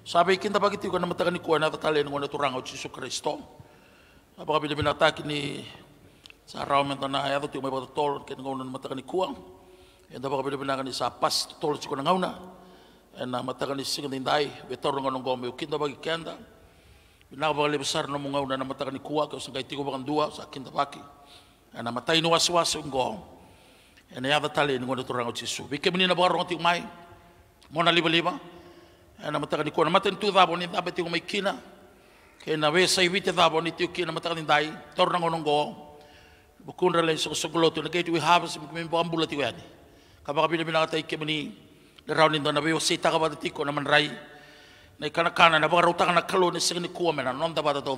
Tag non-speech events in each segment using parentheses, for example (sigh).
Sabe kinta pagi tiga na tangan ni kuana tatalen ngona turang o Yesus Kristo. Apa kabila binataki ni sa raw men tanah ayato ti may patol ken ngona matakan ni kuang. Enda apa kabila binakan ni pas tol si kona ngauna. Ena mata ni sing tindai betor ngona ngombe kinta bagi kenda. Binaka kali besar nama mungau na tangan ni kuang ko sangkai dua sa kinta baki. Ena matai was waswas ngong. Ena yata talen ngona turang o Jesu. Bikem ni na orang ti mai. Mona liba-liba. liba liba ana mataka kona mata tu dabo ni dabe ti mai kina ke na we sai vite dabo ni ti kina mataka ni dai torna ngono go bukundra le so na ke tu habas mi bambula ti wani ka ba bina bina tai ke mani le rauni na we sai taka ba ti kona man rai na kana kana na ba rauta kana kalo ni ni kuwa mena non da ba to do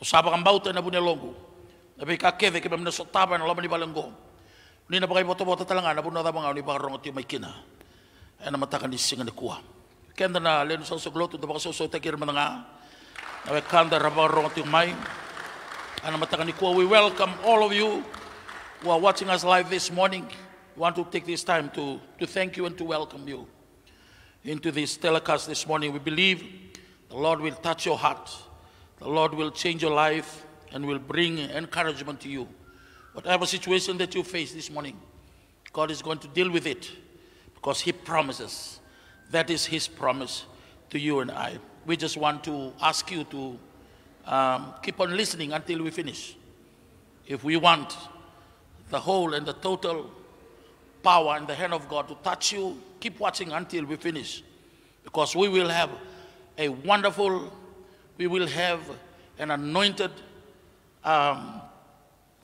o saba bauta na bune longu na be keve ke mena so taba na lama ni balengo ni na ba boto boto talanga na buna da ba ngau ni ba rongo ti mai kina ena mataka ni sing ni kuwa kenda na lenu sa sa gloto da baka so takir mananga awe kanda raba ti mai ana matangani ko we welcome all of you who are watching us live this morning we want to take this time to to thank you and to welcome you into this telecast this morning we believe the lord will touch your heart the lord will change your life and will bring encouragement to you whatever situation that you face this morning god is going to deal with it because he promises that is his promise to you and I. We just want to ask you to um, keep on listening until we finish. If we want the whole and the total power in the hand of God to touch you, keep watching until we finish. Because we will have a wonderful, we will have an anointed um,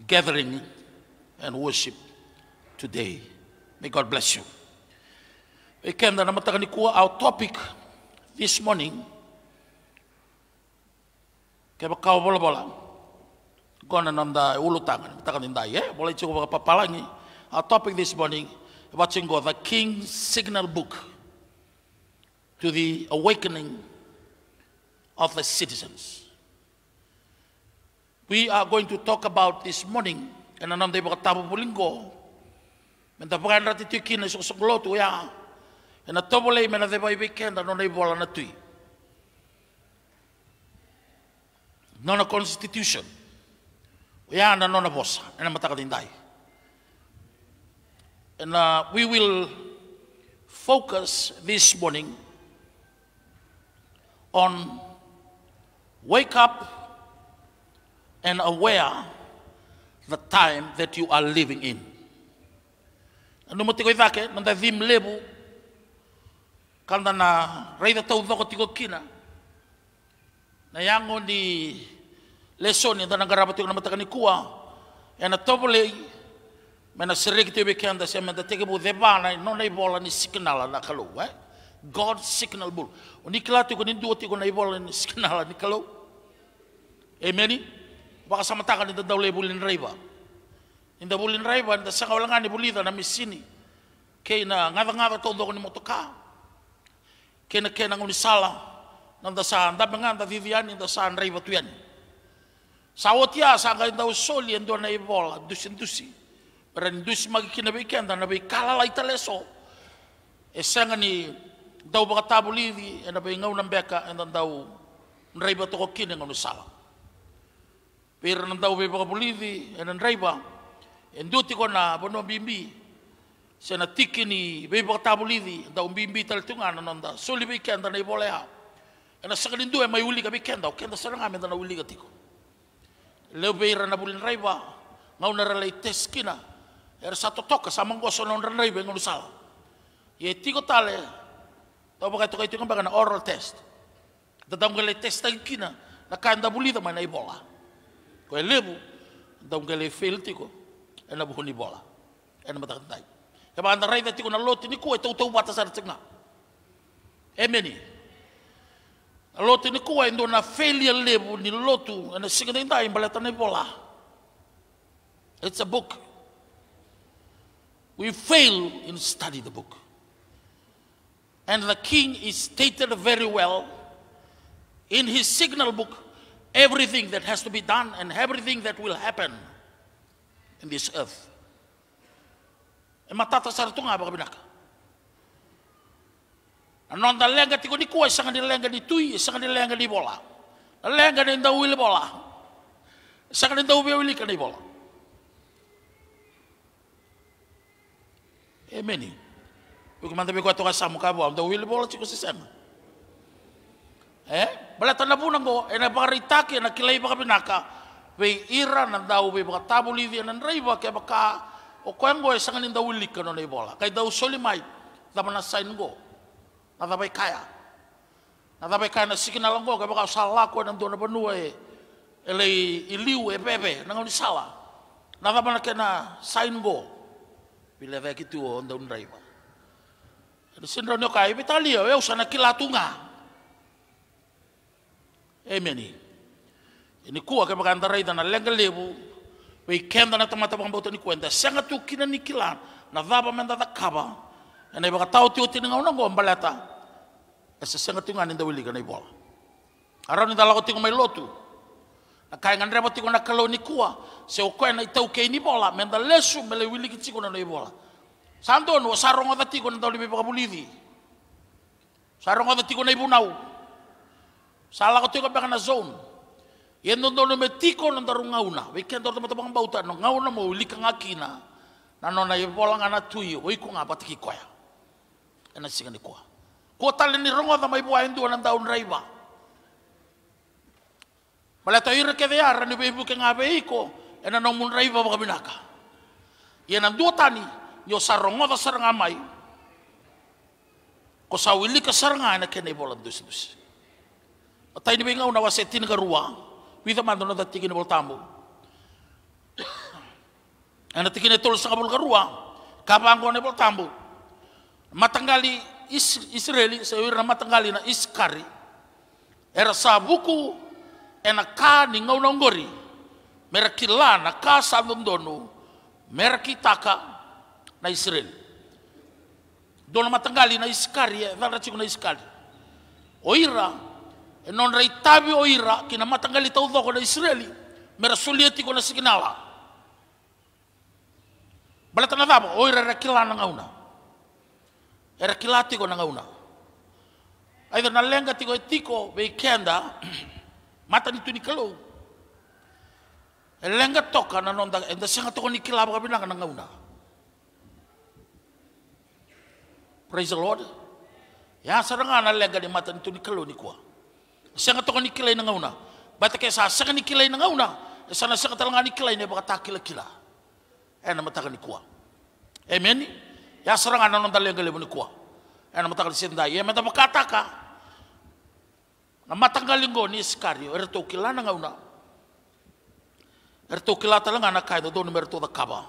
gathering and worship today. May God bless you. Ikenda namatanganikuwa our topic this morning keba kau bola bola gona nanda ulu tangan tangan indai ya boleh cukup papalangi our topic this morning watching God the king signal book to the awakening of the citizens we are going to talk about this morning and anam dei baka tabu bulingo mentapakan rati tikin esok sok lotu ya And na tobo lei mena te vai weekend no nei bola na tui. Nona constitution. O ia na nona bosa, e na mataka dindai. And uh, we will focus this morning on wake up and aware the time that you are living in. Ano mo tikoy vake, nanda kanda na raita tau doko tiko kina na yango di lesson yanda nagarabat yung namatakan ni kuwa yana topole mena serik tu bekenda siya mena teke bu debana non na ibola ni signala na kalu eh God signal bul unikla tu kunin duwa tiko na ibola ni signala ni kalu amen baka sama samatakan ni dadawle bulin raiba Inda bulin raiba, inda sakawalangan ni bulida na misini. Kaya na ngada-ngada todo ko ni motokaa. Ya, kena kan, eh, kena nguni salah nanda saan da bengan vivian nanda san rei batuan sawotia sanga nda usoli ndo na ibola dusin dusi perendus magi kina biken da na bi kala lai e ni dau baka tabulidi e na bi ngau nambeka e nda dau rei batoko kina nguni salah Pira nandau beba kapulidi, enan raiba, enduti ko na bono bimbi, sena tikini be bo tabulidi da umbi mbi tal tungana nonda suli be kenda nei ena sakalin dua mai uli ka be kenda o kenda saranga me dana uli ka tiko leo be ira na bulin raiba ngau na ralei teskina era satu toka sama ngua non ranai be ngulu sala ye tiko tale tau pakai toka itu kan bakana oral test datang gale test kina, na kanda bulida mai nei bola ko elebu datang gale fail tiko ena buhuni bola ena matakantai The ba that raiva tiko na lote ni kua e tau tau wata sara tinga. E meni. A Lot ni kua e ndo na failure level ni lotu and a singa ni ndai mbala tane bola. It's a book. We fail in study the book. And the king is stated very well in his signal book everything that has to be done and everything that will happen in this earth. e matata saratunga baka binaka anon da lenga tiko di kuai sanga di lenga di tui sanga di lenga di bola lenga di ndau ile bola sanga di ndau be wili ka di bola e meni o que manda be samu ka bola ndau ile bola tiko sisema eh bala tanda punango e eh, na paritaki na kilai baka binaka Wei ira na dau wei baka tabulivi na rei baka baka o koengo e sangani da wuli kano nei bola kai da usoli mai dama na sain go na da kaya na da kaya na sikina lango ka baka sala ko na dona banua e ele iliu e bebe na ngoni sala na da mana kena sain go bile ve kitu o onda un raiva sindro no kai bitalia e usana kilatunga Amen. Ini kuah kemakan tarai dan lengkel lebu we kenda na tamata bang bauta ni kuenda senga tu kina ni kila na vaba menda da kaba na iba tau ti uti ngau na ngom baleta esa sanga tu ngani da wiliga na ibola aron ni dalago ti lotu na kai ngan rebo ti ngona kalo ni kua se o koe na itau ke ni bola menda lesu mele wiligi ti ngona na ibola santo no sarongo da ti ngona da libi bakabulidi sarongo da ti ngona ibunau Salah kau zone. Ia metiko me tiko na taru ngauna. Wei bauta no ngauna mo ulika ngakina. Na nona i pola ngana tui wei ko ngapa tiki koya. Ena singa ni koa. Ko tale ni rongo da mai bua endu na taun raiva. Mala ira ke vea rani wei buke ngape iko. Ena no mun raiva baka binaka. Ia dua tani. Yo sarongo da saranga mai. Ko sawili ka saranga ena kene ngau na wasetin ka ruang. Wita mando na tatikin na boltambo. Ana tikin na tulos sa kabul karua. Kapango na boltambo. Matanggali is, Israeli sa iwira matanggali na iskari. Era sabuku enak ena ka ni nonggori. Mera kila na ka sa dono. Mera na Israel. Dona matanggali na iskari. Vara eh, chiko na iskari. Oira non rai tabi o ira kina matangali tau Israeli mera solieti kona sikinala bala tana vaba o ira rakila na ngauna era kilati na ngauna aida na lenga tiko etiko be kenda (clears throat) mata ni tuni kalau e lenga toka na non enda singa toko ni kilaba ka binanga na ngauna praise the lord ya saranga na lenga di mata ni tuni ni kuah sanga toka ni kilai na ngauna bata ke sa sanga ni kilai na ngauna sana sanga talanga ni kilai ne baka takila kila ena mataka ni kuwa amen ya saranga na nonda lenga lebu ni kuwa eh, ena mataka ni senda Ya mata baka taka na matanga lingo ni skario er to kila na ngauna er to kila talanga na do do numero to kaba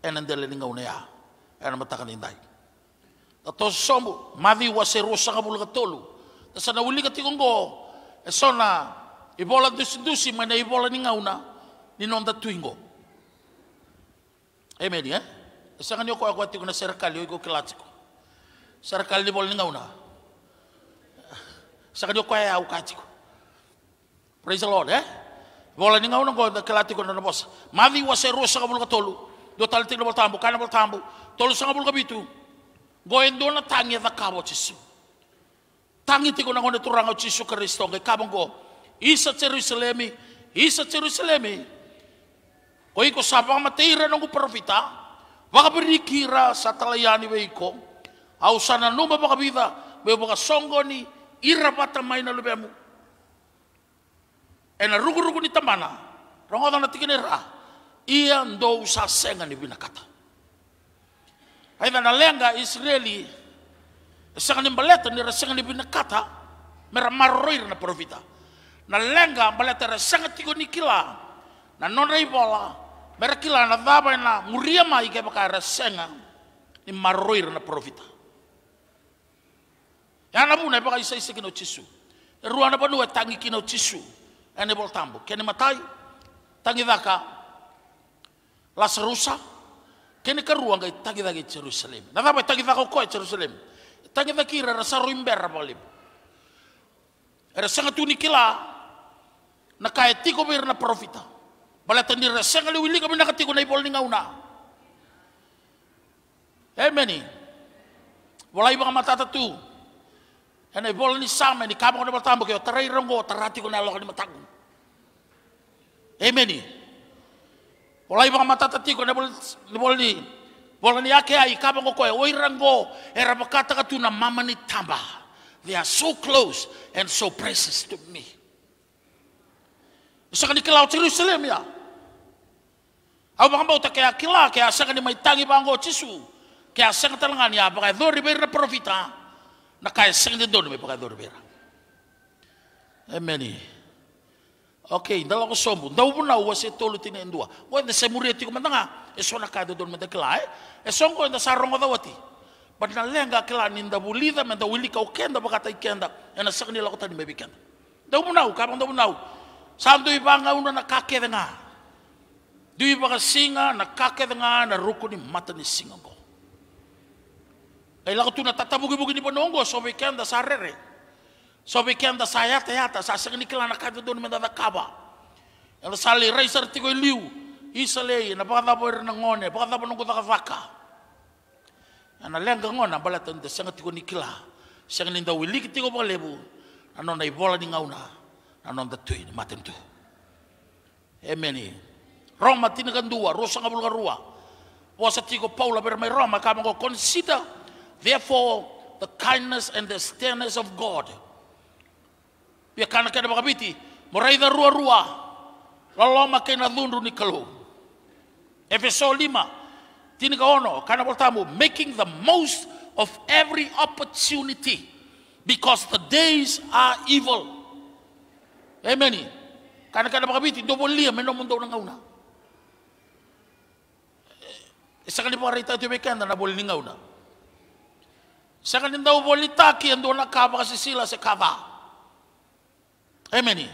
ena ndele ni ngauna ya eh, ena mataka ni ndai Tato sombo, mavi wa kabul katolu, sana wuli kati kongo esona Ebola dusi dusi mana Ebola ni ngauna ni nonda tuingo emedi eh esanga ni ko akwati kuna serikali ko kilatiko serikali ni bola ni ngauna saka ni ko ya ukatiko praise the lord eh bola ni ngauna ko kilatiko na bosa mavi wasero saka bulu katolu do talitik na bol tambu kana bol tambu tolu saka bulu kabitu goendo na tangi za e kabo Tangiti ko na ngunit orang o Chisu Kristo. Kay kabang ko, isa Jerusalemi, isa Jerusalemi. Koy ko sabang matira ng profita, makapinikira sa talayani way ko, ausa na numa bida may baka songgo ni irapata ang may nalubya mo. E narugurugo ni tamana, rangodan na tikinira, iyan daw sa senga ni binakata. Ay na nalenga Israeli, Sanga baleta ni rasa ni binakata mera maroir na profita. Na lenga baleta rasenga tigo ni kila na nona ibola na daba na muria mai ke baka nga ni maroir na profita. Ya na buna baka isa isa kino chisu. Ruana banu tangi kino chisu ene bol tambo kene matai tangi daka lasarusa kene karuanga tangi daka Jerusalem. Na daba tangi daka ko Jerusalem. Tanya kira rasa saru imbera bolib ada sanga tuni kila na kaya tiko ber na profita balatan ni ra sanga liwili kami na katiko na ibol ni ngauna emeni eh, walai bang mata tatu ena eh, ibol ni sama ni kamu na bertambah terai ronggo terati ko na lokal ni mataku emeni eh, walai bang mata tatu ko na ibol ni ake ai kapa oirango e rapakata katu na tamba. They are so close and so precious to me. Saka ni kilau Jerusalem ya. Au bangau ta kea kila kea saka ni mai bango tisu. Kea saka talanga ni apa kai bera profita. Na kai saka ni dori me pakai Amen. Okay, dalam logo sombo. Da ubu na uwa se tolu tine endua. Wa enda se muri E kado don mende e. enda sarongo da wati. na lenga kela ninda bulida menda ka ukenda bakata ikenda. Ena sakni lako tani mebi kenda. Da ubu na u, kabang da ubu na ibanga una na denga. Du ibanga singa nakake kake denga na ruko ni mata ni singa go. E eh, lako tuna bugi ni bonongo so weekenda Sarere. Eh so came the sayata yata sa segni kilana ka do me da kaba el sali racer tigo liu isalei na pa da boer na ngone pa da bonu ka faka ana lenga ngona bala ton de sanga tiko nikila sanga ninda wili tigo pa lebu na ibola ni ngauna anon da tui matem tu emeni roma tina kan dua ngabul bulga kan rua wasa tigo paula ber mai roma ka consider therefore the kindness and the sternness of god Pia ya, kana kana makapiti. Moraidha rua rua. Laloma kena dhundu ni kalu. Efeso lima. Tini ka ono. Kana voltamu. Making the most of every opportunity. Because the days are evil. Amen. Kana kana makapiti. Dobo lia meno mundo na ngauna. Isa kali pakarita ito bekenda na boli ni ngauna. Sa kanin daw boli taki ando nakapa kasi sila sa kava. Amen.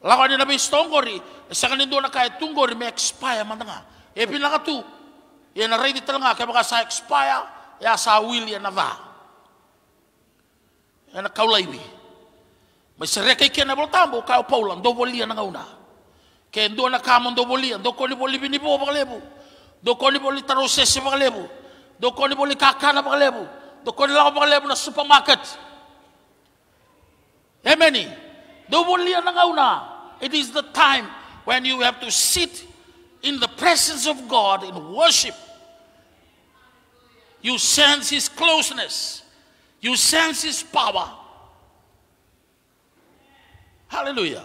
Lago ni nabi stongori, sa kanin doon na tunggori may expire man nga. E pinaka tu, yan na ready talaga, kaya baka sa expire, ya sa will yan na va. Yan na kaulaiwi. May sarekay kau na tambo, kaya paulang, do wali yan na una. Kaya doon na kamon do boli yan, do koni boli binibo pakalebo. Do koni boli tarosese pakalebo. Do koni boli kakana Do koni lako na supermarket. Amen. Amen. Doubly nangauna. It is the time when you have to sit in the presence of God in worship. You sense His closeness. You sense His power. Hallelujah.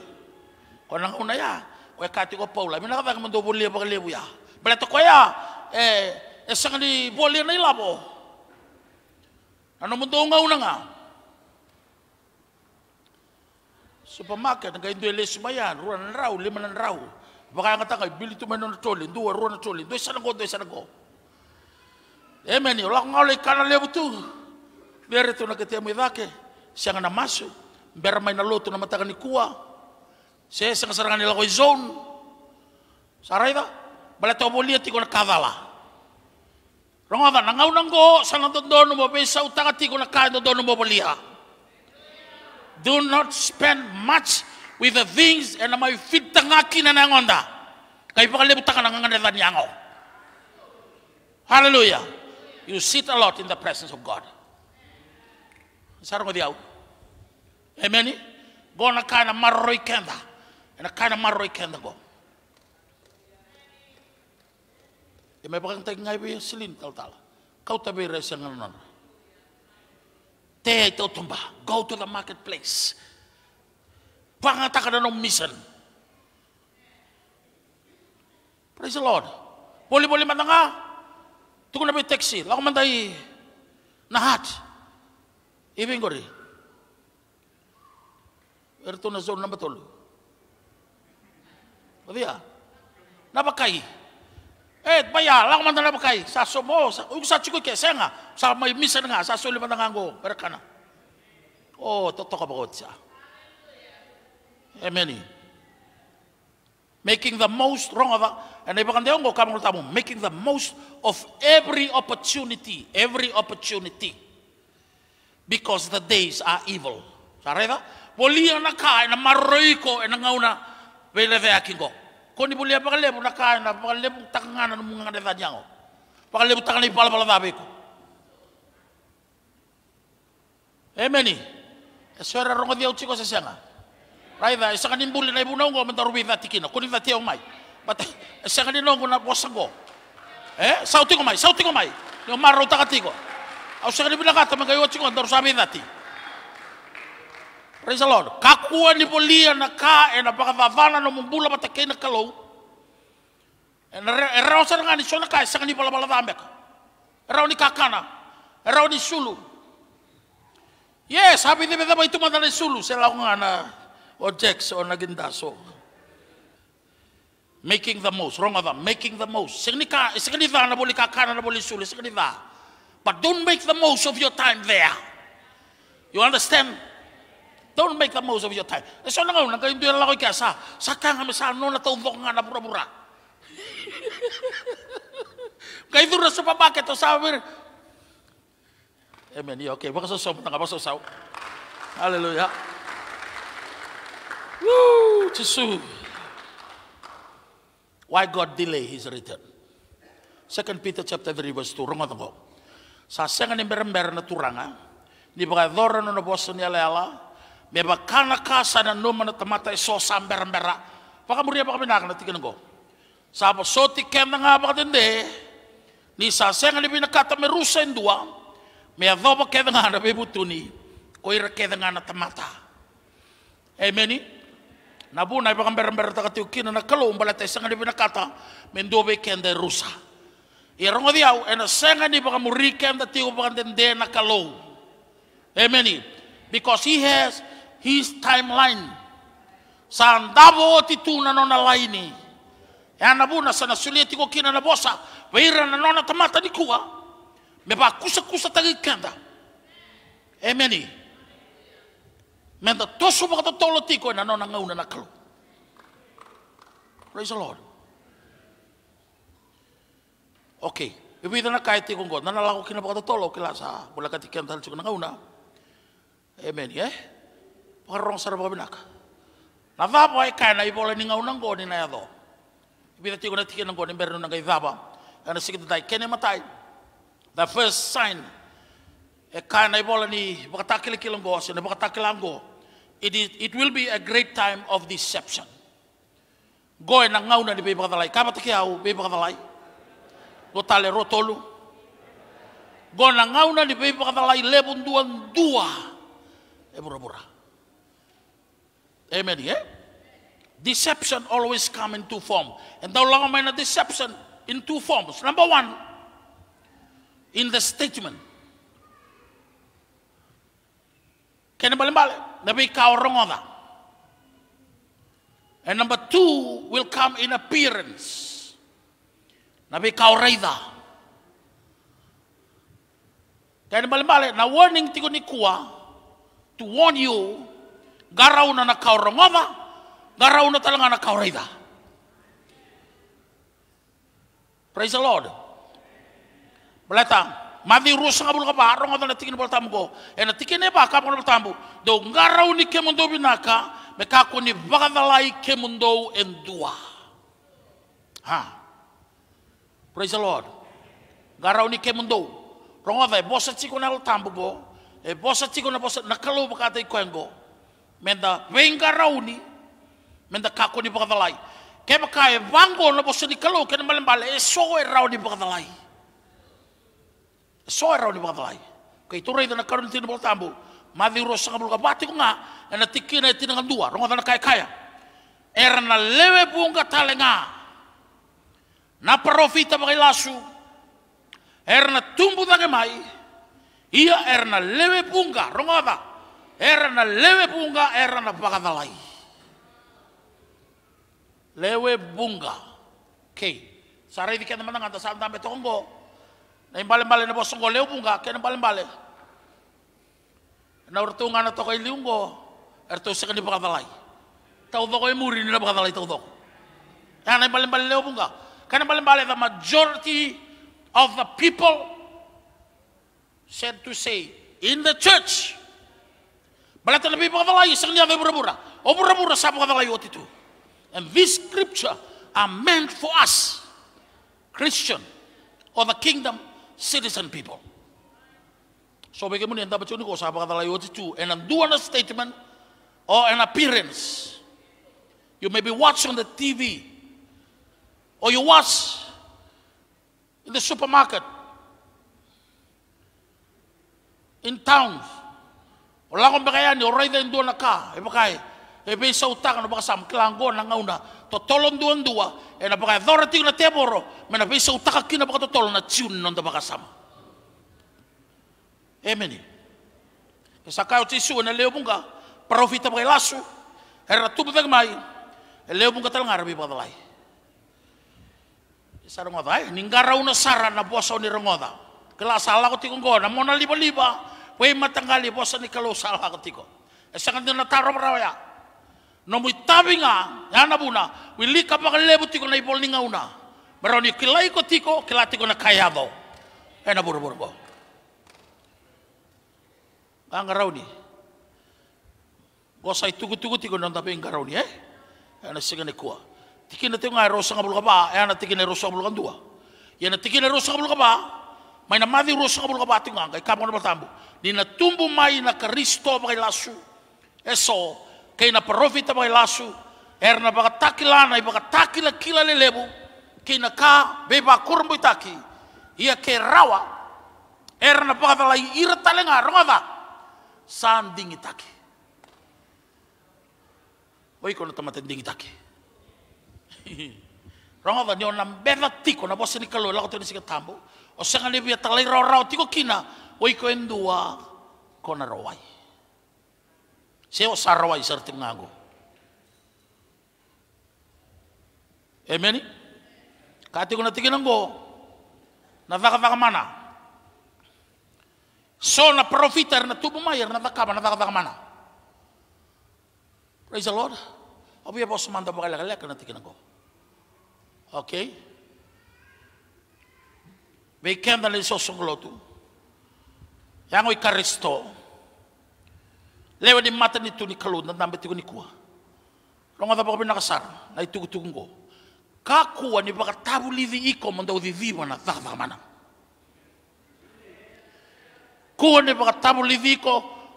Kona kuna ya, we kati ko Paula. Mina kava kama dobo liya baga liya. Bala to koya, eh, esang di boli na ilabo. Ano mo doon nga una nga? supermarket nga indo ele simaya ruan rau lima na rau baka nga tanga bili tu meno na dua ruan na tole dua sana go dua sana go emeni ola ngale kana le butu bere tu na ketemu idake siang na masu ber main na lotu na mataka ni kua se sanga sarangan ni koi zone saraida bala tobolia tiko na kavala Rongava, nangaw nanggo, sanang dodono mo, besau ti tiko na tondo no mo do not spend much with the things and my feet tangaki na nangonda. Kay pakalibutan ka nanganganda than Hallelujah. You sit a lot in the presence of God. Sarang diaw. Amen. Go na kana maroy kenda. Na kana maroy kenda go. Di may pakang tayo ngay ba silin tal tal. Kau tabi resa nga nanon. Te ito tumba. Go to the marketplace. Pangata ka na ng mission. Praise the Lord. Boli-boli man na nga. Tukon na may taxi. Lako man tayo nahat. Ibing ko rin. Erto na zone na matulog. kai? Eh, baia laga mana lava kai sa somo uku sa tiku kesega sa mai misa naga sa soli managago Oh, o ka pakoti sa Amen. making the most wrong of and iba kande ongo kamang tamu making the most of every opportunity every opportunity because the days are evil sa reva polia na ka eh, na maroiko na ngauna vele vea kingo Koni boleh apa kalian eh, eh, ah. kan eh, kan pun kain, apa kalian pun tangan dan mungang ada tanya kok. Apa kalian pun tangan di pala pala tapi kok. Emeni, suara rongo dia uci kok sesianga. Raida, esanga nimbuli na ibu naungo nanti. bina tikina, koni na tiau mai. Bata, esanga ni naungo na bosango. Eh, sauti ko mai, sauti ko mai. Ni maro takati ko. Au sanga ni bila kata mengai uci ko ndaru sabi dati. Praise the Lord. Kakua ni polia na ka e na pakavavana no mumbula matakei na kalou. E na rao sa nga ni sona ka e sanga ni palapala vambeka. E reo ni kakana. E reo ni sulu. Yes, happy the beda itu madale sulu. Se lau nga na objects o na gindaso. Making the most. Wrong of them. Making the most. Sanga ni ka, sanga na boli kakana na boli sulu. Sanga ni But don't make the most of your time there. You understand? Tahun make the most of your time. E so langaw, (laughs) kau itu yang lakukan sa, sa kang kami sa ano na tauntok pura Kau itu rasa apa pakai o sabi, Amen. Yeah, okay, Bukan sesuatu mo na ka, Haleluya. Woo! Jesus. Why God delay His return? Second Peter chapter three verse two. Rongga tengok. Sa sengan ni berember na turanga, ni baga dhoro na nabosan ni ya, ala ala, Meba kana kasa na noma na tamata iso so samber mbera. Paka muria paka na tikin go. Sapa soti kem na ngapa katende. Ni sa senga ni bina kata me rusen dua. Eh, me adoba keda ngana be butuni. Koira nga na tamata. Emeni. Na bu na ipa kambera mbera taka tiukina na kalau umbala te senga ni bina kata. be kende rusa. E rongo diau ena senga ni paka muri kem da tiupa katende na Amen eh, ni. Because he has his timeline. Sandabo ti na nona laini. na anabuna sana suleti ko kina na bosa. Waira na nona tamata ni kua. Me ba kusa kusa tagi kenda. Emeni. Menda tosu baka tolo tiko e na nona ngauna na kalu. Praise the Lord. Okay. ibu e itu kaya tiko ngo. Nana laku kina baka tolo kila sa. Bula katikenta halchuk na ngauna. Amen. Yeah parong saraba binaka. Na vapa ay kaya na i ni ninga unang goni ni na yado. Bida tiko na tiki nang go ni nang gai vapa. sige sikita kene matay. The first sign e kaya na i ni ni bakatakile kilango se na bakatakile ango. It is it will be a great time of deception. Go na na ni be bakadalai. Kama tiki au be bakadalai. Go rotolu. Go na ngauna ni be bakadalai lebun duan dua. E bura-bura. Amen, yeah? Deception always come in two forms. And the law of deception in two forms. Number one, in the statement. Kena balik-balik. Nabi kau rongoda. And number two will come in appearance. Nabi kau reda. Kena balik-balik. Na warning tiku ni kuah to warn you garau na nakau rongoma, garau na talaga nakau raida. Praise the Lord. Belatang, mati rusa nga ka barong arong na tikin bulu tambo, e tikin e baka bulu tambo, do garau ni kemundo binaka, me mekako ni bagadalai kemundo endua. Ha. Praise the Lord. Garau ni kemundo, ronga e bosa tiko na tambo go, e bosa tiko na bosa, nakalo bakata ikoengo, menda venga rauni menda kako ni pakadalai ke baka e vango no poso ni kalo ke mbale bale e so e rauni pakadalai so e rauni pakadalai ke to rei na karun tin bol tambu ma di ro sanga bul ka bati na tin nga dua ronga na kai kaya era na lewe bunga talenga na profita pakai lasu era na tumbu mai ia era na lewe bunga rongada Era na lewe bunga, era na pakanalai. Lewe bunga. Kei. Sarai di kena menang atas salam tambe Na imbale-mbale na bosonggo lewe bunga, nah, kena mbale-mbale. Na urtunga na tokai liunggo, er to sekeni pakanalai. Tau doko muri ni na pakanalai tau doko. Na imbale-mbale lewe bunga. Kena mbale-mbale the majority of the people said to say in the church Balatan lebih pagkavalayo sa kanya kay mura-mura. O oh, mura-mura sa pagkavalayo at ito. And these scripture are meant for us, Christian, or the kingdom citizen people. So we bagaimana yang dapat ko sa pagkavalayo at ito. And do an statement or an appearance. You may be watching the TV or you watch in the supermarket, in towns, Wala lango me kaya ni o rei den ka e pakai e be sa utanga no pakasam kelango na ngauna dua e na pakai dora tiu na teboro me na be utak, utaka kina pakato tolon na tiun non da pakasam. Emeni. E sakai na leo bunga profita pakai lasu e ratupu vek mai e leo bunga talang arabi pakadalai. Isa sarangoda e ninggara una sara na buasa ni rangoda. Kela salah ko tikong na liba-liba. Wei matangali bosan ni kalau salah katiko. Esangan eh, ni nataro marawaya. Nomui tabinga ah, yana buna. Wili kapakalebu tiko na ibol ninga una. Maroni kilai ko tiko kilatiko na kayabo. Ena eh, buru buru bo. Angarau ni. Bosa tugu tugu tiko nanda pe ni eh. Ena eh, sigane kuah. Tiki na tenga rosa ngabul kaba. Ena tiki na rosa ngabul kandua. Ena tiki na rosa ngabul kaba. Maina ya, madhi rosa ngabul kaba tinga. Kai kapon bertambu ninatumbu mai na Kristo mai lasu. Eso, kei na profita mai lasu, er na bagataki lana, i bagataki la kila lelebu, kei na ka beba kurmbu taki, ia ke rawa, er na bagatala ira talenga rongava, san dingi taki. Oi kono tamaten dingi taki. (laughs) Rongava ni ona bela tiko na bosi ni kalo, lako tani sika tambo, o ni talai rau rau tiko kina, oikendua ah. konarawai. Seo sarawai serting nago. Amen. Kati ko na eh, tikinan ko, mana. So na profiter na tubumayer na vaka na vaka mana. Praise the Lord. Abi ya boss manda bagala kala kana tikinan ko. Okay. Ve kemdan le sosonglotu. yango karisto lewe di mata ni tuni kaluna nambe tiku nikua longa dapa kopi nakasar na ituku tuku ngo kakua ni baka tabu livi iko manda udi viva na thaka thaka manang kua ni baka tabu livi iko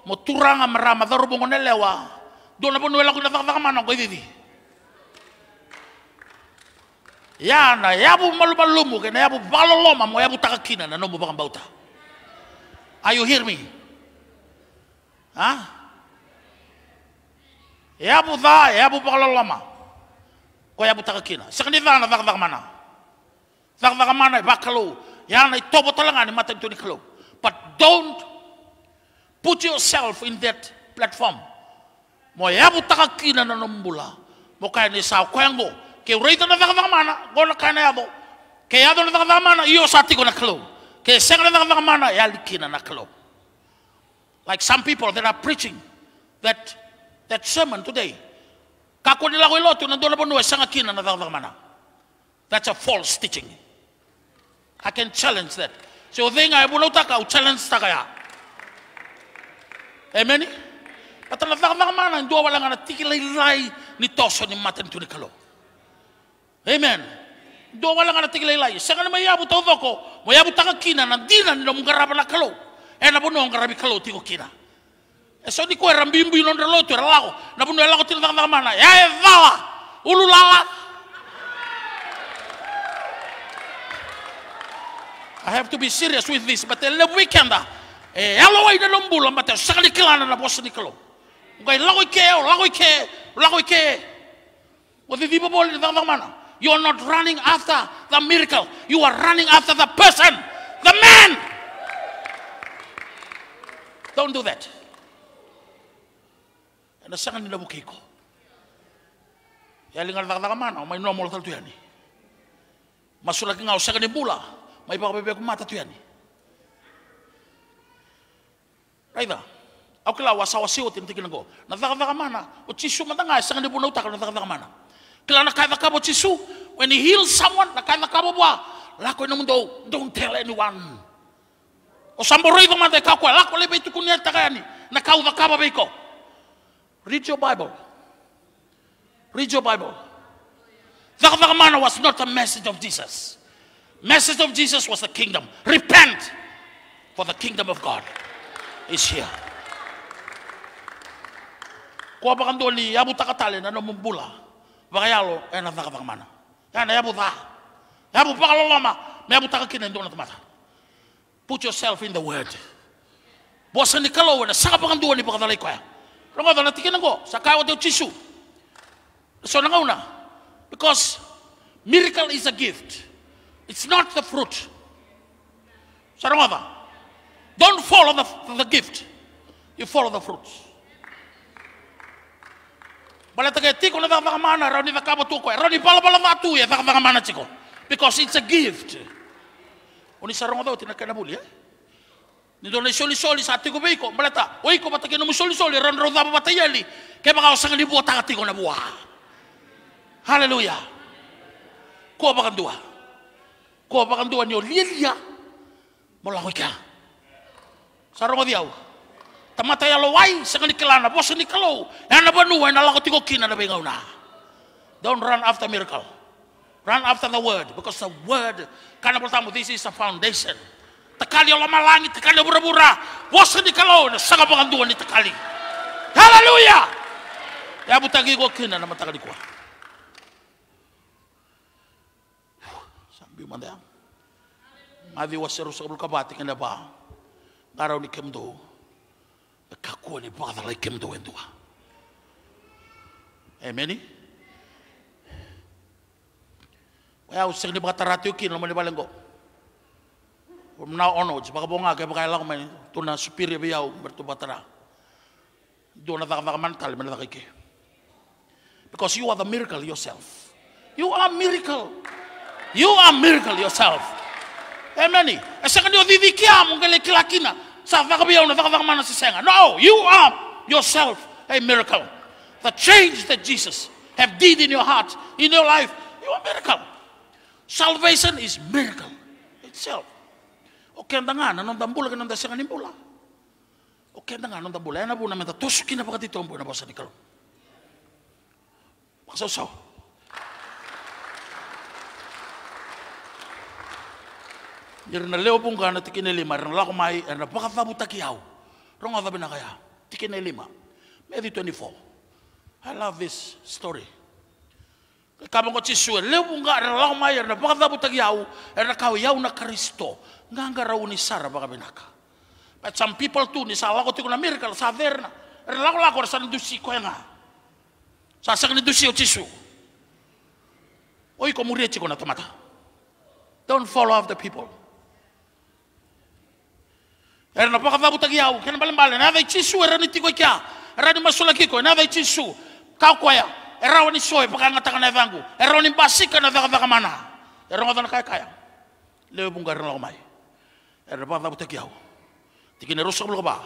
mo turanga marama dharu bongo nelewa dona bono ela kuna thaka thaka mana ngo ivivi yana yabu malumalumu kena yabu baloloma mo yabu takakina na nombu bakang bautah. Are you hear me? Hah? Ya bu ya ya bu lama, Ko ya bu takakina. Sekarang ini na dha mana. Dha dha mana bakalo. Ya na tobo talanga ni mata itu But don't put yourself in that platform. Mo ya bu takakina na nombula. Mo kaya ni yang bo. Ke ureita na dha mana. Go na kaya na ya bo. Ke ya do na dha dha mana. Iyo sati ko na kalo. Like some people that are preaching that, that sermon today. That's a false teaching. I can challenge that. So thing I will not challenge ya. Amen. But the mana and do walang na tikilay ni toso ni matan tunikalo. Amen. do wala ngana tikile lai sanga ma yabu to doko mo yabu tanga kina na dina ni mo garaba na kalo e eh, na bono ngarabi kalo tiko kina e so di ko rambimbu ino ndra loto ra lago na tira tanga mana ya e ya, vala ulu lala I have to be serious with this, but the weekend, eh, hello, I don't bull, but the second clan and the boss Nicolo. Gai lago ke, lago ke, lago ke. Wadi di bobol di tanga mana. You are not running after the miracle. You are running after the person, the man. Don't do that. And the second in the book, ya lingal mana mai no mol yani masula ki ngau sakani bula mai pa bebe ku tu yani raida au kila wasa wasi o go na daga daga mana o tisu mata bula na mana Kila chisu. When he heals someone, nakaivakabo bwa. Lako ina mundo, don't tell anyone. O samboroi vama de kakwa, lako lebe na tagayani. Nakauvakabo biko. Read your Bible. Read your Bible. Vakavamana was not a message of Jesus. Message of Jesus was the kingdom. Repent, for the kingdom of God is here. Kuwa bakandoli, yabu takatale na vakayalo eh, enathaka vakamana yana ah. yavuta yavupakaloloma meyavutaka kina ndona tamata put yourself in the word bosani kalo wena saka pakandu wani pakathala ikwaya rongo dona tikina ngo sakai wote chisu so nanga una because miracle is a gift it's not the fruit so rongo don't follow the, the gift you follow the fruits Bala take tiko le vaka mana roni vaka batuko. E. Roni pala pala matu ya e, vaka vaka mana tiko. Because it's a gift. Oni sarong do tina kena buli. Eh? Ni dona soli soli sa tiko beiko. Bala ta. oiko bata batake musoli soli soli ron vaka bata yali. Ke baka osanga ni buo tanga tiko na bua. Haleluya. Ko baka ndua. Ko baka ndua ni olia lia. Mola ko diau. Tamata ya lowai sangani kelana bos ni kalau. ana banu na lako tiko kina na bengau na. Don't run after miracle. Run after the word because the word karena pertama this is a foundation. Tekali lama langit tekali bura-bura. Bos ni kalau na sanga panganduan ni tekali. Hallelujah. Ya butagi ko kina na matakali ko. Sambil mandang. Ya. Mavi waseru sobul kabati kena ba. Garaw ni kemdo kako ni bada like him do endua. emeni Waya usik ni bata ratio kin lama ni balengo. Umna ono jibaka bonga ke bakai lang men tuna supir ya biau bertubatara. Do na tak mantal mena tak ike. Because you are the miracle yourself. You are miracle. You are miracle yourself. Emeni? Esa kan yo didikia mungkin lekilakina. No, you are yourself a miracle. The change that Jesus have did in your heart, in your life, you are a miracle. Salvation is miracle itself. Okay, kenda nga, nanondambula ka nandasya nga nimbula. O kenda nga, nanondambula. Yan na po namin, tusukin na pa ka dito ang buwan na ba sa nikalong. Ia rana leo punga na tikine lima, rana lako mai, na paka thabu taki au. Ronga thabu na kaya, tikine lima. Matthew 24. I love this story. Kama ko tisue, leo punga rana lako mai, rana paka thabu taki au, rana kau yau na Kristo. Nganga rau ni sara baka benaka. But some people too, ni sa lako na miracle, sa verna. er lako lako rasa ndusi koenga. Sa sakni dusi o tisu. Oi ko murie na tomata. Don't follow after people. Eh, era na paka vabuta tagiau kena bale bale na vai chisu era ni kia era ni masula kiko na vai chisu kau koya era wani soe paka ngataka na vangu era wani basika na vaga vaga mana era ngavana kaya kaya leo bunga era ngomai era paka tagiau tiki na rosa bulu ba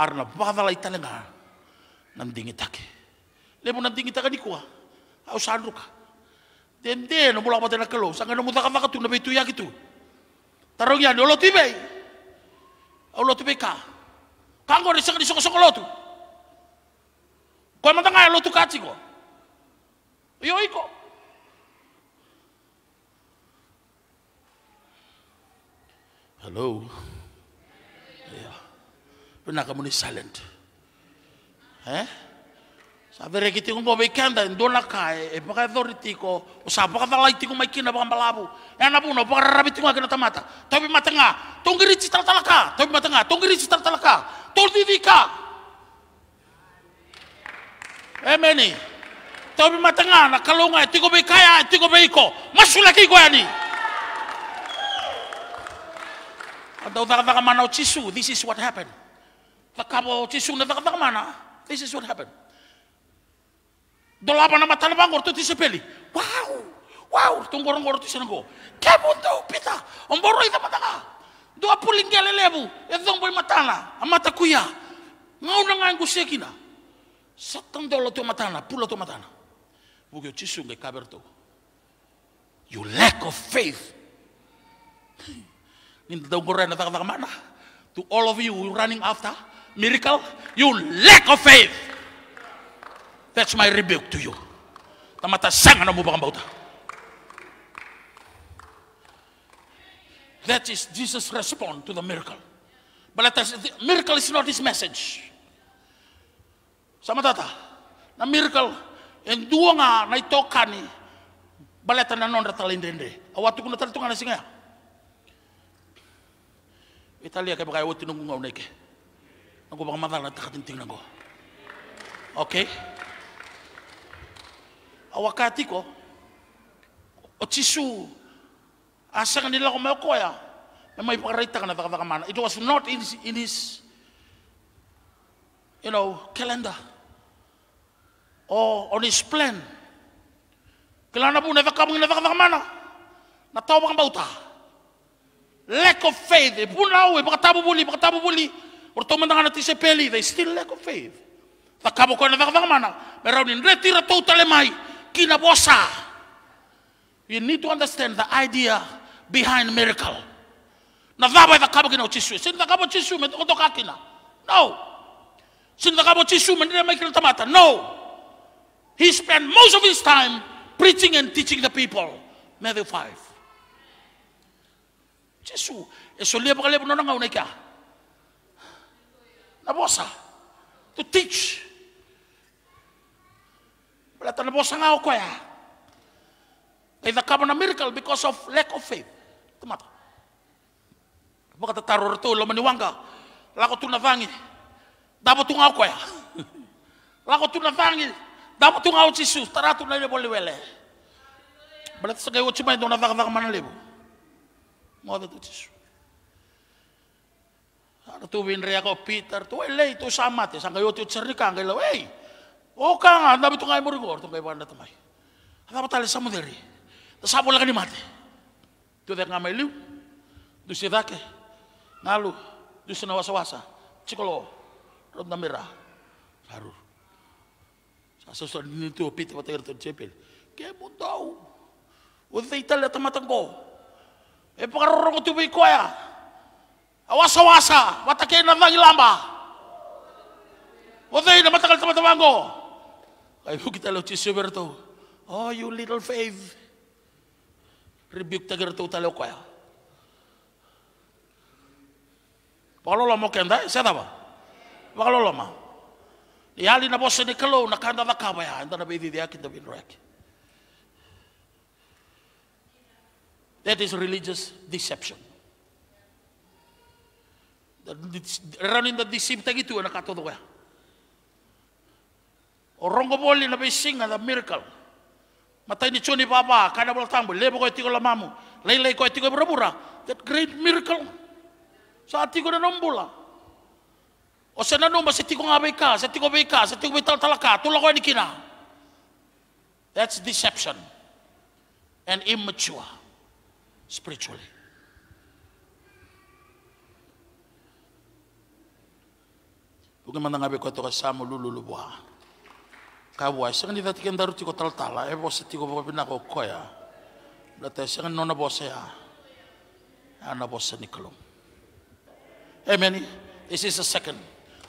arna paka vala italenga nam dingi taki lebo nam dingi taka dikuwa au sanruka Dende no mula mata na kelo, sanga no muda kama katu na betu yakitu. Tarong ya, nolot Allah tu Kanggo Kango ni sanga ni soko tu. Kau emang tengah ai tu kachi ko. Yo iko. Hello. Yeah. Pernah kamu ni silent. Eh? Sabere kiti tiku be kanda ndola kae e, e paka dori tiko o sa paka dala tiko mai kina paka mbalabu e ana puno paka rabi tiko kina tamata tapi matanga tonggiri cital talaka tapi matanga tonggiri cital talaka tol didika meni? tapi matanga na kalonga e tiko kaya e tiko beiko masula ki goani Atau tak tak mana cisu, this is what happened. Tak kabo cisu, tak tak mana, this is what happened dolaba na mataliba ngor to tise peli wow wow to ngor ngor tise ngo kebu to pita omboro ida matanga do apulingele lebu edong boy matala amata kuya ngau na ngai kusekina satang dolo to matana pulo to matana bugyo tisu nge kaberto you lack of faith ninda dong ngor na taka mana to all of you running after miracle you lack of faith That's my rebuke to you. Tamata na mo bakang bauta. That is Jesus' response to the miracle. But the miracle is not his message. Sama tata, na miracle, yang dua nga na itoka ni, Balita na non ratalindende. Awatu kuna talitunga na singa. Ya? Italia kaya bakaya wati nungungaw na ike. Nagubang madal na takatinting na go. Okay? wakati ko o tisu nila ko mao koya may mai paraita kana vaka vaka mana it was not in his, in his you know calendar or on his plan kelana bu never come never vaka mana na tau bang bauta lack of faith e eh, punau e eh. pakatabu buli pakatabu buli or to mandanga na peli eh. they still lack of faith Takabo ko na vaka vaka mana. Pero ni reti ra mai kinabosa. You need to understand the idea behind miracle. Na dhaba the kabo kina chisu. Sin the kabo chisu me otoka kina. No. Sin the kabo chisu me didn't tamata. No. He spent most of his time preaching and teaching the people. Matthew 5. Chisu. Eso lebo kalebo nonanga unekia. Nabosa. To teach. But ya? na bosanga o koya. Either come a miracle because of lack of faith. Tumata. Baka tataror to lo maniwanga. Lako tu na vangi. Dabo tu ngau koya. Lako tu na vangi. Dabo tu ngau Jesus. Taratu na lebo liwele. Balat sa kayo chimay do na vaga vaga mana lebo. Ngoda tu Jesus. Ara tu vinre ako Peter, tu elei tu samate, sangay tu cerika, angay lo, hey, O ka nga, nabi tungai mo rigor, tungai temai. Anda betul ada sa dari. Ta sa lagi mate. Tu de ngamai meliu. tu si dake. Nalu, tu si nawasa wasa. Cikolo. Ronda merah. Baru. Saya sa sa ni tu pite pata gerto cepel. Ke mundau. O de itale ta matango. Eh, e pakarorongo tu bi koya. Awasa wasa, watakena nangilamba. O de teman-teman I it talo ti Roberto. Oh, you little fave. Rebuke tagerto talo kaya. Palolo mo kenda, seda ba? Wakalolo ma. Yali na bosse ni kalo nakanda kanda da kabaya, anda baby bidi dia kinda That is religious deception. Running the deceit tagitu na katodo kaya. O rongo boli na singa la miracle. Mata ini cuni papa kada bol tambo lebo ko tiko la mamu. Lei lei ko tiko berbura That great miracle. Saat tiko na nombula. O sana na nomba se tiko nga beka, sa tiko beka, sa tiko betal talaka, tulo ko ni kina. That's deception and immature spiritually. Bukan mana ngabe ko to ka samu lulu lubuah kawa sanga kan ni vati kendaru tiko taltala e eh, bose tiko bobe na ko koya la te kan nona bose ya ana bose ni kolom amen this is the second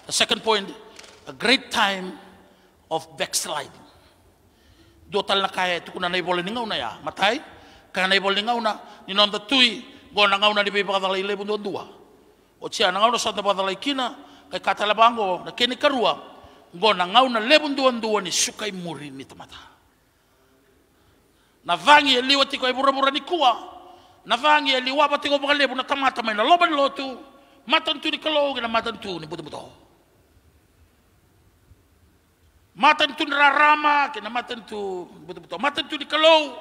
the second point a great time of backsliding do tal na kaya tuku na naibole ni ngauna ya matai kana naibole ni ngauna ni nonda tui go na ngauna di beba kadala ile bundu dua o tia na ngauna sa na kadala ikina bango na kene karua ngo na ngau na lebun duan duan ni sukai muri ni tamata na vangi e liwa tiko e burabura ni kua na vangi e liwa pa tiko pakalebu na tamata mai na loban lotu matantu ni kaloogi na matantu ni butubuto matantu ni rarama kena matantu butubuto matantu ni kalou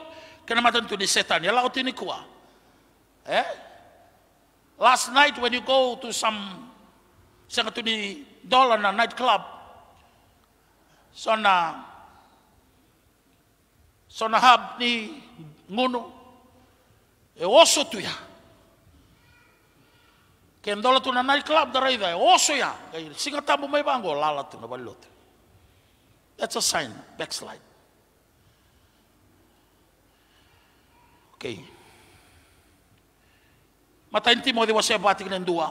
kena matantu ni setan ya lauti ni kua eh last night when you go to some sangatuni dollar na night club சொன்னான் sonahab ni nguno e oso tu ya ke ndola tu na night club da raida e oso ya kai singa tambo mai bango lala tu na balote that's a sign backslide okay mata intimo de você batik nen dua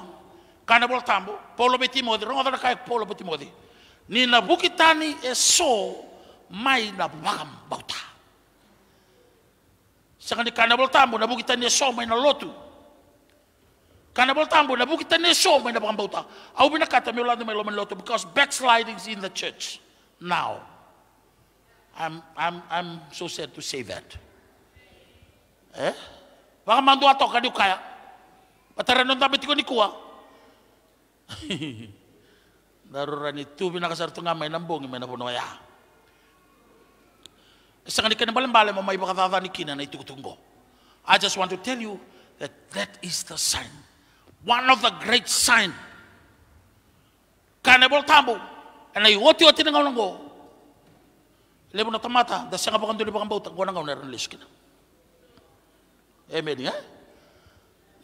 kana bol polo betimo de ronga da Ni nabukitani e so mai na bauta. Sangani kanabol tambo nabukitani e so mai na lotu. Kanabol tambo nabukitani e so mai na bauta. Au bina kata mi mai lomen lotu because backsliding is in the church now. I'm, I'm, I'm so sad to say that. Eh? Baka mandu atau kadi kaya. Patara nontabit betiko ni kuah. (laughs) darurani tubi bina kasar tu ngamai nambong mai na puno ya balen balen mama baka tata ni kina na itu tunggo i just want to tell you that that is the sign one of the great sign kana bol tambu ana i woti woti nga ngo lebo na tamata da sanga bakan duli bakan bauta gona nga na relis kina amen ya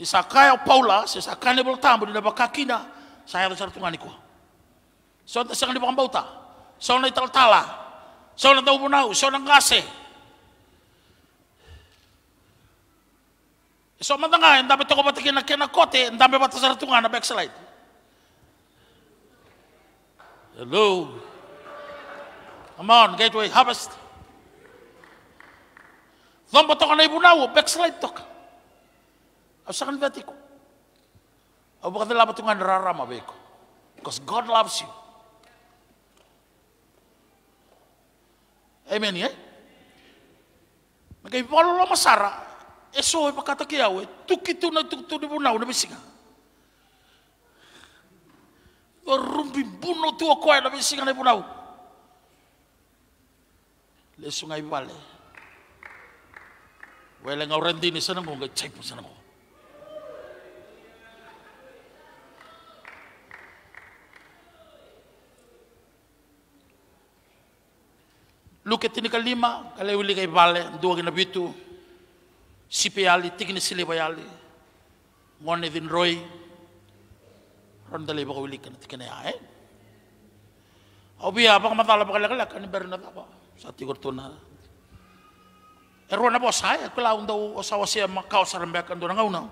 isakaya paula sesakane bol tambu baka bakakina saya harus harus tungani Sao na sang bauta. Sao na italtala. Sao na taupunaw. Sao na ngase. So man nga, ang dami ko patikin na kinakote, ang dami pata sa ratungan na backslide. Hello. Come on, gateway, harvest. Doon ba ka na ibunaw, backslide tok. Asa kan vati ko. Abo ka dala ba rarama beko, Because God loves you. Amen ya. Maka ipalo lo masara. Eso e pakata ki awe. Tukitu na tukitu di bunau na bisinga. Rumbi buno tua koe na bisinga na bunau. Le sungai bale. Wele ngau rendini sana mo cek pun sana luke ini lima kale wili kai bale dua gina bitu sipe ali tikini siliba yali ngone vin roy ronda leba wili kana tikini ya, eh? ae obi apa kamatala bakala kala kan berna apa sati kortuna erona bosa saya eh? kala undau osawasia makau sarambekan dona na.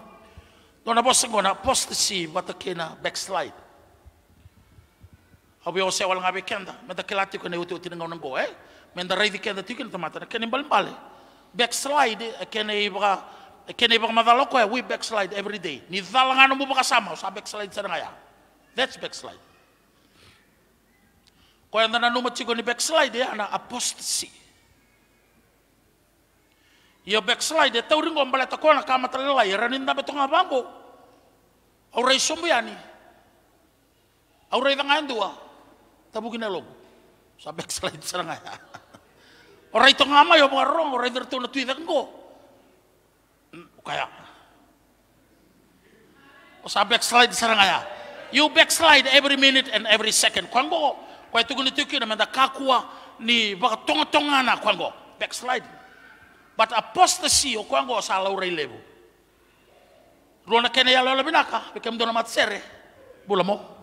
dona bosa ngona post si kena backslide Au bi ose wal ngabe kenda, me kelati ko ne uti uti ngau ngo eh. Me rei di kenda tikin tamata, kene balbale. Backslide kene eh, ibra kene ibra eh, madalo e eh, we backslide every day. Ni dal ngano mu baka sama, sa backslide sana ngaya. That's backslide. Ko yang dana numa tiko ni backslide ya ana apostasy. Ia backslide ya tau ringo tako na kama talela ya raninda betonga bango. Au rei sombiani. Au rei danga dua tabukin na log. Sabi ak slide sa nga. Oray to nga mayo mga rong, oray to na tuwitan ko. Kaya. Sa backslide sa nga. You backslide every minute and every second. Kwango, kwa ito gulito kina menda kakua ni baka tonga-tonga na kwango. Backslide. But apostasy o oh, kwango sa lauray lebo. Ruana kena yalo binaka, ah. bikam doon na matsere. Bula mo.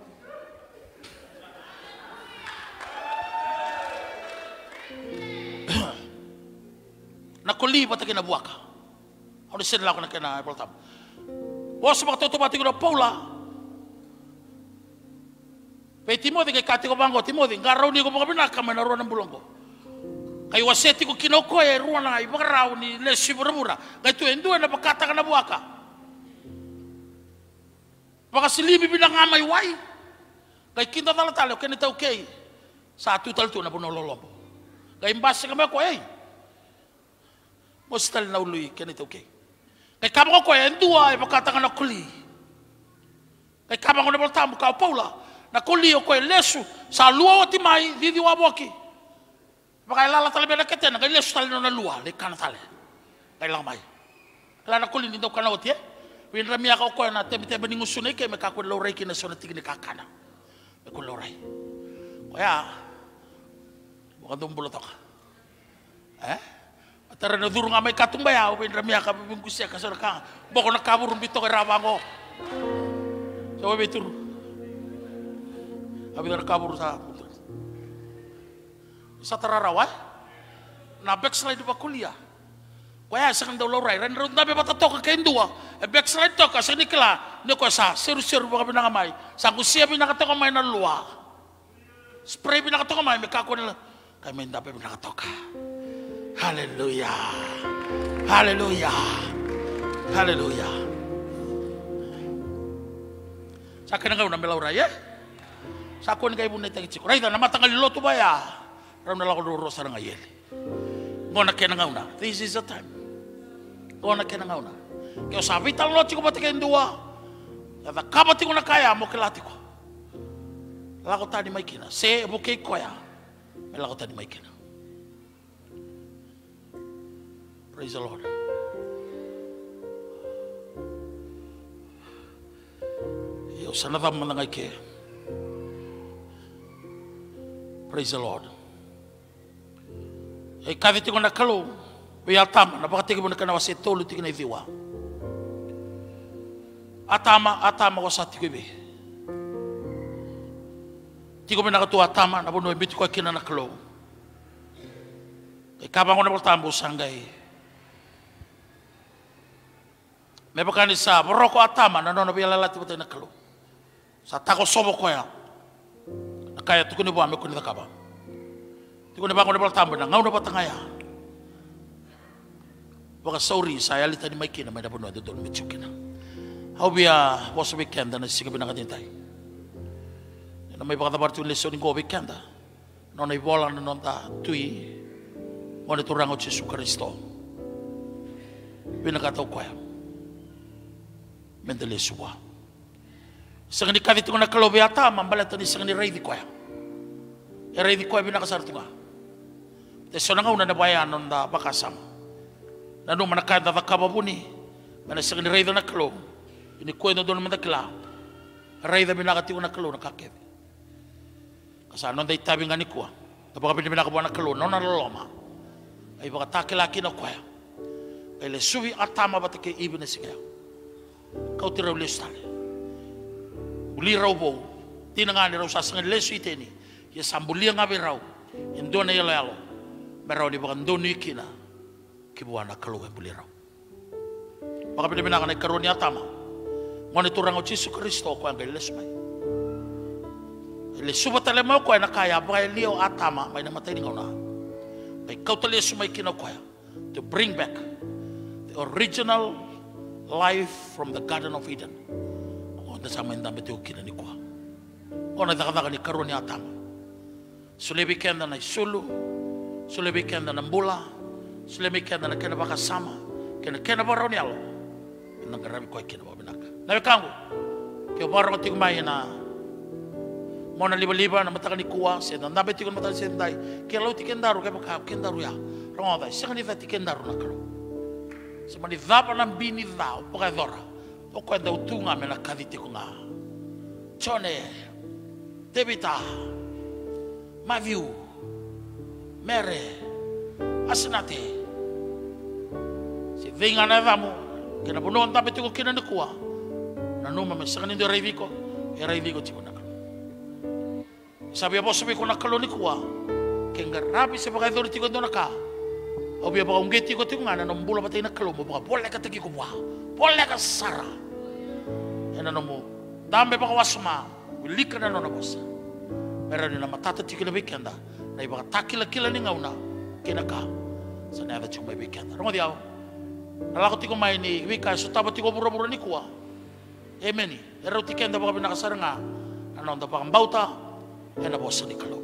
na kuli pata kina buaka hau disin laku na kina April tam wos mak toto pati kuna paula pe timothy ke kati ko bango timothy ngarau ni ko pangapina kamena ruana bulongo kai waseti ko kinoko e ruana i bangarau ni le siburamura kai tu endua na pakata kana buaka pakasilibi pinangamai wai kai kinta talatale kene tau kei satu tal tu na bonololombo kai mbasi ko Mostal na ului kene tau ke. Kai kama ko en dua e pakata na kuli. Kai kama ko na boltamu ka paula. Na kuli o ko lesu sa lua o ti mai vivi wa boki. Pakai lala tale bela kete na kai lesu tale na lua le kana tale. Kai la mai. Kala na kuli ni tau kana oti? ti. Eh. Win ramia ka ko na tembe tembe ni ngusune ke me ka ko lo reiki ni ka kana. Me ko Bukan tumbul toka. Eh? Tara na durung katung katung bayau, pin ramya ka pin kusya ka sorka. Boko na kabur bito toke rawango. So we tur. Abi tara kabur sa. Sa rawa, ah? Na backslide ba kuliah. Kaya sa kanda ulo rai, renrod na kain dua, ah? e backslide toke ka sa nikla, kwa sa, seru seru ba kami ngamai sa kusiya pinakato mai na luwa, spray pinakato kamay, may kako nila, kai may ndabe pinakato ka. Hallelujah. Hallelujah. Hallelujah. Sakit nga unang belaura ya. Sakon kay bunay tagi chiko. Raida na matangal lotu ba ya. Ram na lako duro sa nga yel. Ngona kena nga una. This is the time. Ngona kena nga una. Kaya sabi talo chiko ba tagay dua. Kada kabati ko na kaya mo kilati ko. Lako tani maikina. Se mo kay koya. Lako tani maikina. Praise the Lord. Yo sanava manangai ke. Praise the Lord. E kaviti na kalu. We atama na pakatiki mona kana wase tolu tikina Atama atama ko sa Tiko mena katu atama na bono ebiti kwa kina na kalu. E na ngona boltambo sangai. me kanisa boroko atama na nono nah, nah, biala lati bota ya. nakalu. sa tako sobo koya na kaya tukuni bo ame kuni takaba tukuni ba kuni tamba na ngau bota ngaya baka sorry saya lita ni maikina mai dapono de don mechukina how bia was weekend na sikabi na katintai na mai baka tabar tuni ni go weekend nona ibola na ta tui Mone turang o Jesu Kristo. Pina katau koyam mendele sua. di kavi tunga na kalo beata mambala tani sangani eh, rei di koya. E rei di koya bina kasar tunga. Te sonanga una na baya nonda bakasam Nanu mana kaya da vakaba buni. Mana di rei na kalo. Ini koe no dono manda kila. Rei bina kati una kalo na kake Kasa nonda itabi ngani kua. baka bina bina kabuana kalo nona loloma. Ai baka takela na koya. Ele suvi atama batake ibine sigaya kau tira ule stale uli rau bou tina ngane rau sasanga lesu iteni ya sambulia ngabe rau indona ya yelo yalo merau di bakan doni kina kibuana kaluwe ya buli rau maka pina karuni atama ngone turang Yesus Kristo ko angel lesu mai le suba tale mau ko na kaya ba leo atama mai na matai ngona mai kau tale sumai kina ko to bring back the original life from the Garden of Eden. Onda sa menda mete ukina ni kwa. Ona dhaka ni karoni atama. Sulebi kenda na isulu, sulebi kenda na mbula, sulebi kenda na kenda baka sama, kenda kenda baroni alo. Nang garabi kwa kenda babinaka. Nawe kangu, kio barong tigmai na mo na liba-liba na matakan ni kuwa, siya na nabeti ko na matakan siya dai, kaya lau tikendaru, kaya baka kendaru ya, rongoday, siya kanita tikendaru na karo. se mani dhapa na bini dhao poka dhora o koe dau me na kadite kunga chone tevita maviu mere asinate se venga na vamo ke na bono ntape tuko kina ni na numa me sakani ndo reiviko e reiviko tiko na sabi abosu me kuna kaloni kua ke ngarapi se poka dhori tiko ndo na kaa Au bia gitu, baka ungeti ko tinga na nombula pati na kalo mo baka boleh kata kiku buah, Boleh kata sara. Ya, Enak nomu. Dambe baka wasma. Wilika na nona bosa. Merah ni na matata eh, tiki na weekenda. Na ibaka takila kila ni ngauna. Kina ka. Sa neva chung wika su taba tiko buru bura ni kuwa. Emeni. Era tikenda baka binakasara nga. Anonda baka mbauta. Ena bosa di kalo.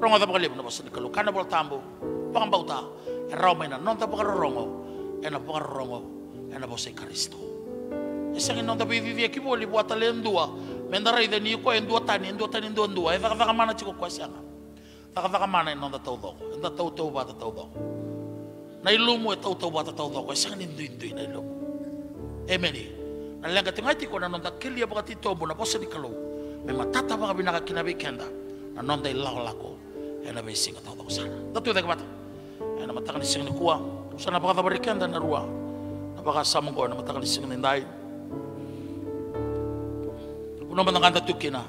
Rumah da baka lebo na bosa ni kalo. Karena bola tambo. Pang bauta, E rau mai na non ta rongo, E na pakarorongo. E na posei Kristo. E sangi non ta pe vivi ki poli bua ndua. Menda rai ni ko tani ndua tani e e ndua ndua. E vaka vaka mana chiko kwa sianga. Vaka vaka mana e non ta tau doko. E ta tau tau bata tau doko. Na ilumu e tau tau bata tau doko. E sangi ndui na ilumu. Emeni. Na lenga tingai tiko na non ta kili apa kati tombo na posei kalau. Memang tata baka binaka kinabi kenda. Na non ta ilau lako. singa tau tau sana. Datu te bata na kan sing ni kuwa sa napakakabarikan da narua samong ko kan sing ni dai kuno man tukina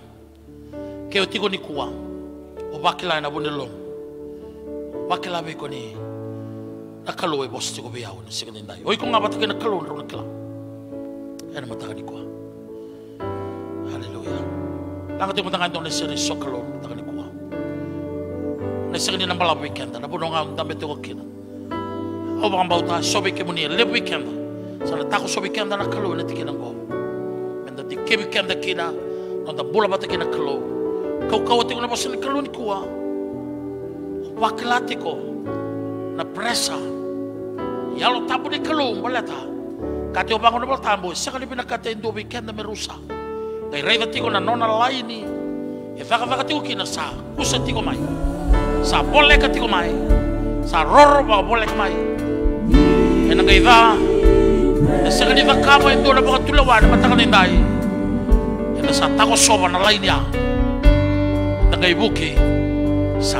keo ko ni kuwa o bakla na bunelo bakla be ko ni nakalo e bosti ko biaw ni sing ni dai oi ko ngapa tukina kalo ro nakla mata kan ni kuwa haleluya Langat mata matangan doon ni siya ni Sokalo, kan nesegini na mbala weekend na bunonga ndambe toko kina au bang bauta sobe ke muni le weekend sana tako sobe weekend na kalu ne tikina ngo menda di ke weekend kina onda bula bata kina kalu kau ah. kau tiko na bosin kalu ni kuwa ya, wakilatiko na presa yalo tabu ni kalu baleta kati obango na baltambo sekali pina kate ndo weekend na merusa Dai rei tiko na nona laini e kina sa kusa tiko mai sa ka tiko mai sa roro ba ka mai ena ga iva e se ga iva ka mai dola ba tula wa mata ka dai ena sa so ba na lai dia na ga ibuki sa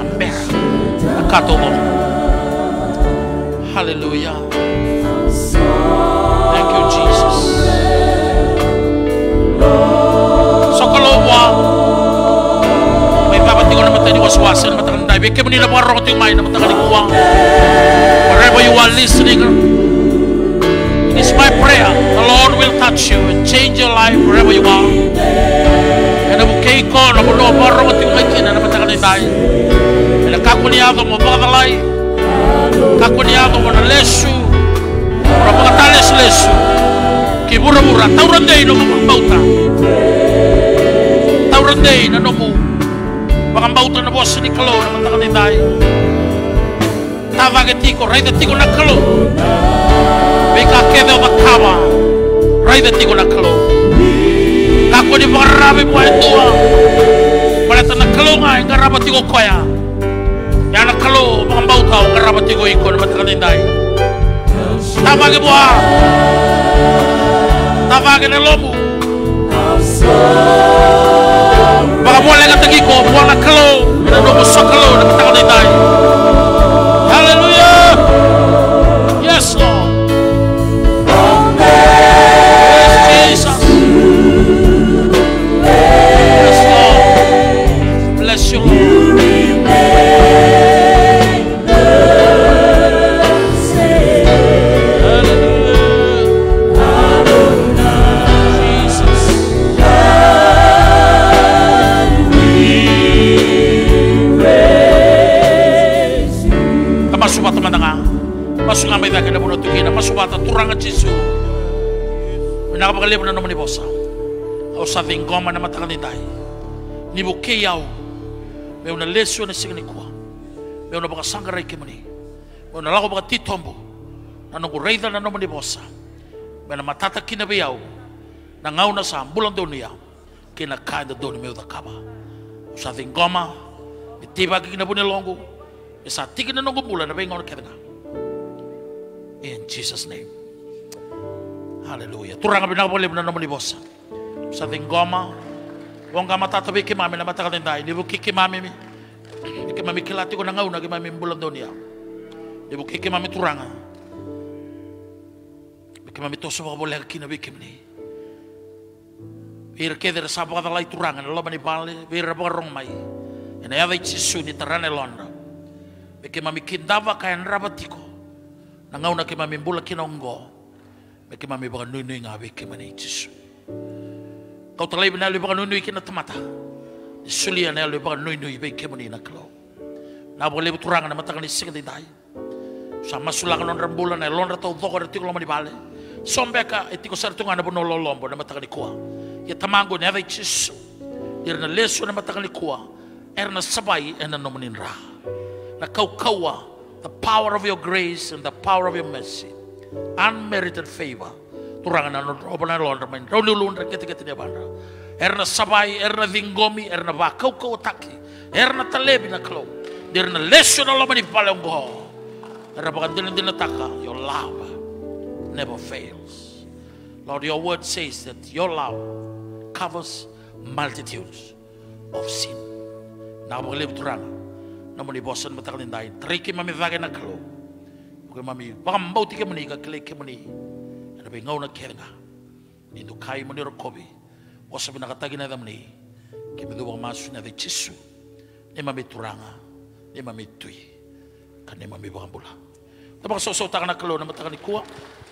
ka to mo hallelujah thank you jesus sokolo wa may ko na matani waswasan mata Katai, we came in the war rotting mind Wherever you are listening, it is my prayer. The Lord will touch you and change your life wherever you are. And I will take on a war rotting making and a Takanidai. And a Kakuniago Mabadalai, Kakuniago Monalesu, Rabatales Lesu, Kiburabura, Taurandei no Mabauta, Taurandei no Mabauta. Baka mabuto na boss ni kalo na matakani tayo tavage tiko rai tiko na kalo beka keve wa kawa rai tiko na kalo kako di barabi ay tuwa. malata na kalo nga ngaraba tiko koya Yan na kalo bakambauta ngaraba tiko iko na matakani tayo tavage Tawag tavage na lomu wala nga tagi ko wala kalo ina no mo sakalo nagtaka day kurang at Jesu. Nakapagalibo na naman ni Bosa. Au sa vinggoma na matakanitay. Nibukei au. May una lesyo na siganikwa. kuwa. May una pakasanggaray kimani. May una lako pakatitombo. Nanungurayda na naman ni Bosa. May na matatakin na biyaw. Nangaw na sa ambulan doon niya. Kinakain na doon ni Mewda Kaba. Sa vinggoma. Itiba kikinabunilongo. Isa tikin na nungumula na bengon na kevina. In Jesus' name. Haleluya. Turang aku boleh benar nomor naman ibosa. Sa tinggoma, wong ka matatabi ki mami nama matakal din tayo. Dibuki ki mami mi. Iki mami kilati ko na nagi mami bulan dunia. niya. Dibuki ki mami turanga. Iki mami toso baka boleh kina ki mini. Vira ke dira sapa kata lai turanga na loba ni bali. Vira baka rong mai. Ina yada itsi suni terane londa. Iki mami kindava kayan rabatiko. Nangaw na ki mami bula kinonggo. na ke mame baka nunui ngā weke mani i Kau talai bina le baka nunui kina tamata. Ni suli ane le baka nunui wei ke mani na kalau. Nā baka lebu turanga na dai. Sa masulaka lon rambula na lon ratau dhoko na tiko lomani bale. Sombeka e tiko sartunga na bono lolombo na mataka ni kua. Ia tamango ni awei tisu. Ia na lesu na mataka ni kua. Era na sabai e na nomanin rā. the power of your grace and the power of your mercy unmerited favor. Turangan na openan laundry man. Raulu laundry kete kete dia bandra. Erna sabai, erna vingomi, erna vakau kau taki, erna talebi na klo. Erna lesson na lamani palenggo. Erna bagandil din taka. Your love never fails. Lord, your word says that your love covers multitudes of sin. Nakapaglib turang na muli bosan matakalin dahil. Triki mamivagay na klo. ke mami waka mau tike mani ka kele ke mani ana be ngau na kerenga indu kai mani ro kobi wasa bina ka tagi na da mani ke me do masu na de chisu ne mami turanga ne mami tui kan ne mami bambula tabaka so so takana kalo na matakani kuwa